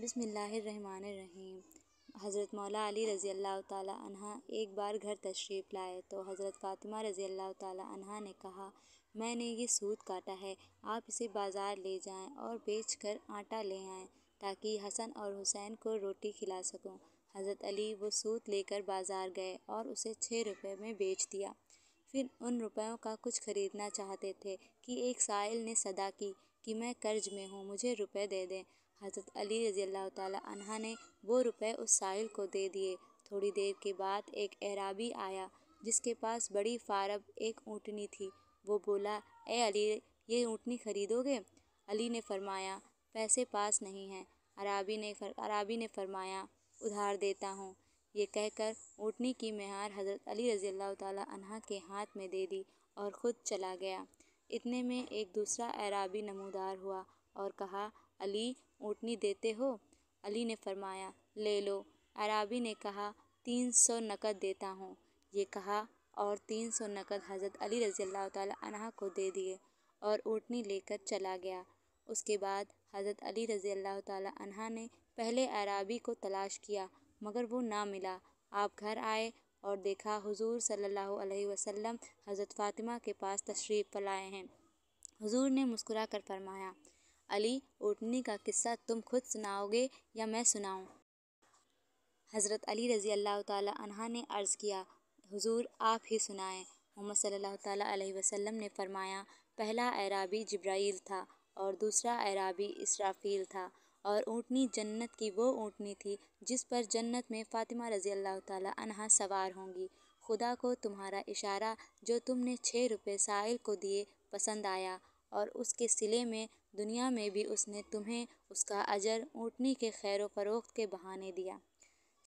बिसमीम हज़रत मौला अली रज़ी अल्लाह ताली एक बार घर तशरीफ़ लाए तो हज़रत फ़ातिमा रज़ी अल्लाह ताली ने कहा मैंने ये सूत काटा है आप इसे बाज़ार ले जाएं और बेचकर आटा ले आएं ताकि हसन और हुसैन को रोटी खिला सकूं हज़रत अली वो सूत लेकर बाज़ार गए और उसे छः रुपये में बेच दिया फिर उन रुपयों का कुछ ख़रीदना चाहते थे कि एक साइल ने सदा की कि मैं कर्ज में हूँ मुझे रुपये दे दें हज़रत अली रज़ी अल्लाह तह ने वो रुपए उस साहिल को दे दिए थोड़ी देर के बाद एक एराबी आया जिसके पास बड़ी फारब एक ऊँटनी थी वो बोला ए अली ये ऊँटनी ख़रीदोगे अली ने फरमाया पैसे पास नहीं हैं अराबी ने फर, अराबी ने फरमाया उधार देता हूँ ये कहकर ऊँटनी की मेहार हज़रत अली रज़ी अल्लाह तह के हाथ में दे दी और ख़ुद चला गया इतने में एक दूसरा अराबी नमूदार हुआ और कहा अली ऊँटनी देते हो अली ने फरमाया ले लो अराबी ने कहा तीन सौ नकद देता हूँ ये कहा और तीन सौ नकद हज़रत अली रज़ी अल्लाह तह को दे दिए और ऊँटनी लेकर चला गया उसके बाद हज़रत अली रज़ी अल्लाह तह ने पहले अराबी को तलाश किया मगर वो ना मिला आप घर आए और देखा हुजूर सल्लल्लाहु अलैहि वसल्लम हज़रत फ़ातिमा के पास तशरीफ़ फलाए हैं हुजूर ने मुस्कुरा कर फरमाया अली ओटनी का किस्सा तुम खुद सुनाओगे या मैं सुनाऊँ हज़रत अली रज़ी अल्लाह तहा ने अर्ज़ किया हुजूर आप ही सुनाएं मोहम्मद सल्लल्लाहु अलैहि वसल्लम ने फरमाया पहला एराबी जब्राइल था और दूसरा एराबी इसराफील था और ऊँटनी जन्नत की वो ऊँटनी थी जिस पर जन्नत में फ़ातिमा रज़ी अल्लाह तहा सवार होंगी। खुदा को तुम्हारा इशारा जो तुमने छः रुपये साइल को दिए पसंद आया और उसके सिले में दुनिया में भी उसने तुम्हें उसका अजर ऊँटनी के खैर फरोख्त के बहाने दिया